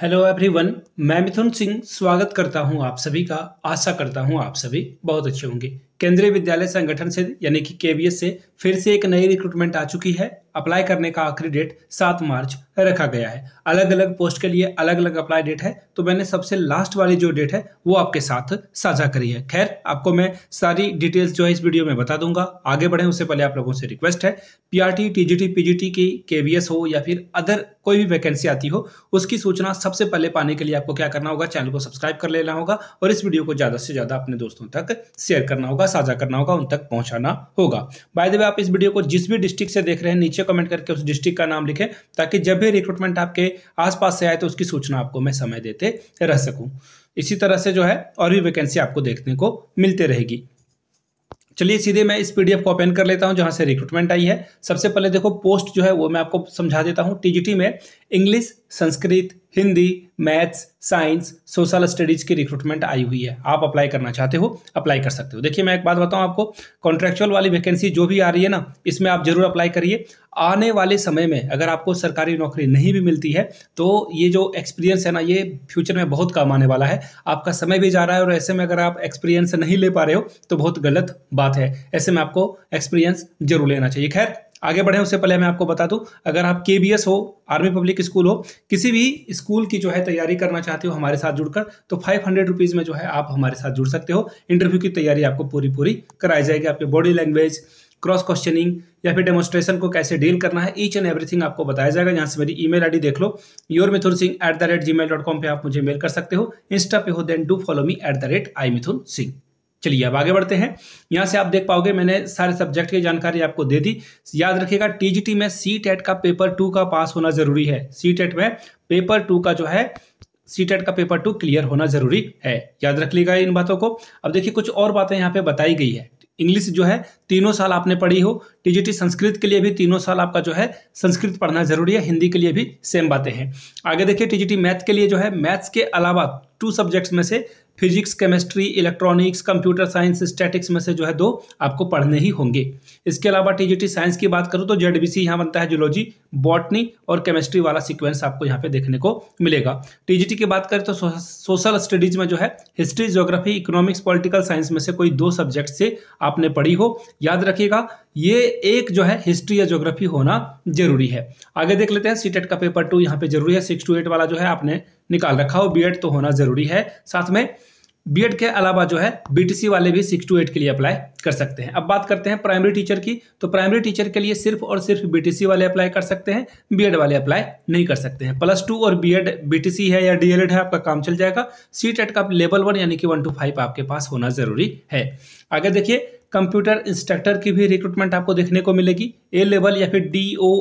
hello everyone मैं मिथुन सिंह स्वागत करता हूं आप सभी का आशा करता हूं आप सभी बहुत अच्छे होंगे केंद्रीय विद्यालय संगठन से यानी कि केवीएस से फिर से एक नई रिक्रूटमेंट आ चुकी है अप्लाई करने का आखिरी डेट सात मार्च रखा गया है अलग अलग पोस्ट के लिए अलग अलग अप्लाई डेट है तो मैंने सबसे लास्ट वाली जो डेट है वो आपके साथ साझा करी है खैर आपको मैं सारी डिटेल्स जो है इस वीडियो में बता दूंगा आगे बढ़े उससे पहले आप लोगों से रिक्वेस्ट है पीआरटी टीजीटी पीजीटी की केवीएस हो या फिर अदर कोई भी वैकेंसी आती हो उसकी सूचना सबसे पहले पाने के लिए आपको क्या करना होगा चैनल को सब्सक्राइब कर लेना होगा और इस वीडियो को ज्यादा से ज्यादा अपने दोस्तों तक शेयर करना होगा साझा करना होगा उन तक पहुंचाना होगा बाय द वे आप इस वीडियो को जिस भी डिस्ट्रिक्ट से देख रहे हैं नीचे कमेंट करके उस डिस्ट्रिक्ट का नाम लिखें ताकि जब भी रिक्रूटमेंट आपके आसपास से आए तो उसकी सूचना आपको मैं समय देते रह सकूँ इसी तरह से जो है और भी वैकेंसी आपको देखने को मिलते रहेगी चलिए सीधे मैं इस पीडीएफ को ओपन कर लेता हूं जहां से रिक्रूटमेंट आई है सबसे पहले देखो पोस्ट जो है वो मैं आपको समझा देता हूं टीजीटी में English Sanskrit Hindi maths science social studies की रिक्रूटमेंट आई हुई है आप अप्लाई करना चाहते हो अप्लाई कर सकते हो देखिए मैं एक बात बताऊं आपको कॉन्ट्रेक्चुअल वाली वैकेंसी जो भी आ रही है ना इसमें आप जरूर अप्लाई करिए आने वाले समय में अगर आपको सरकारी नौकरी नहीं भी मिलती है तो ये जो एक्सपीरियंस है ना ये फ्यूचर में बहुत काम आने वाला है आपका समय भी जा रहा है और ऐसे में अगर आप एक्सपीरियंस नहीं ले पा रहे हो तो बहुत गलत बात है ऐसे में आपको एक्सपीरियंस जरूर लेना चाहिए खैर आगे बढ़ें उससे पहले मैं आपको बता दूं अगर आप के हो आर्मी पब्लिक स्कूल हो किसी भी स्कूल की जो है तैयारी करना चाहते हो हमारे साथ जुड़कर तो फाइव हंड्रेड रुपीज़ में जो है आप हमारे साथ जुड़ सकते हो इंटरव्यू की तैयारी आपको पूरी पूरी कराई जाएगी आपके बॉडी लैंग्वेज क्रॉस क्वेश्चनिंग या फिर डेमोस्ट्रेशन को कैसे डील करना है ईच एंड एवरीथिंग आपको बताया जाएगा यहाँ से मेरी ईमेल आईडी देख लो your Mithun Singh at the rate Gmail dot com पर आप मुझे मेल कर सकते हो इंस्टा पे हो then do follow me at the rate I Mithun Singh चलिए अब आगे बढ़ते हैं यहाँ से आप देख पाओगे मैंने सारे सब्जेक्ट की जानकारी आपको दे दी याद रखिएगा टीजीटी में सी टेट e का पेपर टू का पास होना जरूरी है सी टेट e में पेपर टू का जो है सी टेट e का पेपर टू क्लियर होना जरूरी है याद रख लीजिएगा इन बातों को अब देखिए कुछ और बातें यहाँ पे बताई गई है इंग्लिश जो है तीनों साल आपने पढ़ी हो टीजीटी संस्कृत के लिए भी तीनों साल आपका जो है संस्कृत पढ़ना जरूरी है हिंदी के लिए भी सेम बातें हैं आगे देखिए टीजीटी मैथ के लिए जो है मैथ्स के अलावा टू सब्जेक्ट्स में से physics chemistry electronics computer science statics में से जो है दो आपको पढ़ने ही होंगे इसके अलावा टीजीटी साइंस की बात करूँ तो जेड बी यहाँ बनता है जियोलॉजी बॉटनी और केमिस्ट्री वाला सीक्वेंस आपको यहाँ पे देखने को मिलेगा टीजीटी की बात करें तो सोशल स्टडीज में जो है history geography economics political science में से कोई दो सब्जेक्ट से आपने पढ़ी हो याद रखिएगा ये एक जो है हिस्ट्री या ज्योग्राफी होना जरूरी है आगे देख लेते हैं सी का पेपर टू यहाँ पे जरूरी है सिक्स टू एट वाला जो है आपने निकाल रखा हो बी तो होना जरूरी है साथ में बीएड के अलावा जो है बीटीसी वाले भी सिक्स टू एट के लिए अप्लाई कर सकते हैं अब बात करते हैं प्राइमरी टीचर की तो प्राइमरी टीचर के लिए सिर्फ और सिर्फ बीटीसी वाले अप्लाई कर सकते हैं बीएड वाले अप्लाई नहीं कर सकते हैं प्लस टू और बीएड बीटीसी है या डीएलएड है आपका काम चल जाएगा सी टेट का लेवल वन यानी कि वन टू फाइव आपके पास होना जरूरी है आगे देखिए कंप्यूटर इंस्ट्रक्टर की भी रिक्रूटमेंट आपको देखने को मिलेगी ए लेवल या फिर डी ओ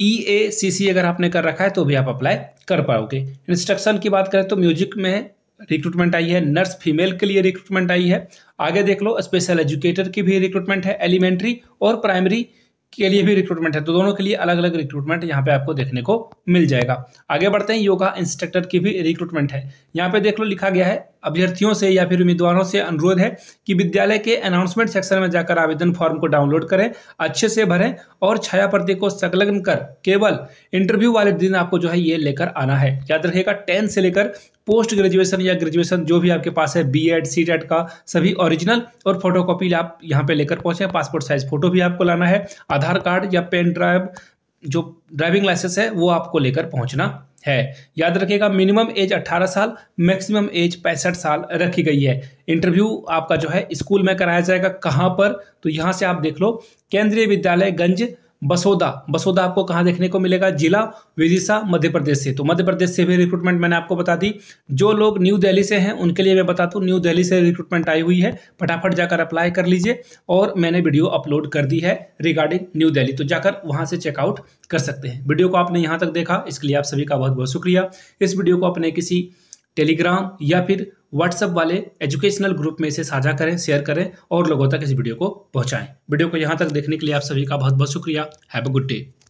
ई ए सी सी अगर आपने कर रखा है तो भी आप अप्लाई कर पाओगे इंस्ट्रक्शन की बात करें तो म्यूजिक में रिक्रूटमेंट आई है नर्स फीमेल के लिए रिक्रूटमेंट आई है आगे देख लो स्पेशल एजुकेटर की भी रिक्रूटमेंट है एलिमेंट्री और प्राइमरी के लिए भी रिक्रूटमेंट है तो दोनों के लिए अलग अलग रिक्रूटमेंट यहाँ पे आपको देखने को मिल जाएगा आगे बढ़ते हैं योगा इंस्ट्रक्टर की भी रिक्रूटमेंट है यहाँ पे देख लो लिखा गया है अभ्यर्थियों से या फिर उम्मीदवारों से अनुरोध है कि विद्यालय के अनाउंसमेंट सेक्शन में जाकर आवेदन फॉर्म को डाउनलोड करें अच्छे से भरें और छाया प्रति को संलग्न कर केवल इंटरव्यू वाले दिन आपको जो है ये लेकर आना है याद रखेगा टेन से लेकर पोस्ट ग्रेजुएशन या ग्रेजुएशन जो भी आपके पास है बी एड सी एड का सभी ओरिजिनल और फोटो कॉपी आप यहाँ पे लेकर पहुँचे पासपोर्ट साइज फोटो भी आपको लाना है आधार कार्ड या पेन ड्राइव जो ड्राइविंग लाइसेंस है वो आपको लेकर पहुँचना है याद रखिएगा मिनिमम एज 18 साल मैक्सिमम एज पैंसठ साल रखी गई है इंटरव्यू आपका जो है स्कूल में कराया जाएगा कहाँ पर तो यहाँ से आप देख लो केंद्रीय विद्यालय गंज बसोदा बसोदा आपको कहाँ देखने को मिलेगा जिला विदिशा मध्य प्रदेश से तो मध्य प्रदेश से भी रिक्रूटमेंट मैंने आपको बता दी जो लोग न्यू दिल्ली से हैं उनके लिए मैं बता दूँ न्यू दिल्ली से रिक्रूटमेंट आई हुई है फटाफट जाकर अप्लाई कर लीजिए और मैंने वीडियो अपलोड कर दी है रिगार्डिंग न्यू दिल्ली तो जाकर वहाँ से चेकआउट कर सकते हैं वीडियो को आपने यहाँ तक देखा इसके लिए आप सभी का बहुत बहुत शुक्रिया इस वीडियो को अपने किसी टेलीग्राम या फिर व्हाट्सअप वाले एजुकेशनल ग्रुप में इसे साझा करें शेयर करें और लोगों तक इस वीडियो को पहुंचाएं वीडियो को यहां तक देखने के लिए आप सभी का बहुत बहुत शुक्रिया हैव अ गुड डे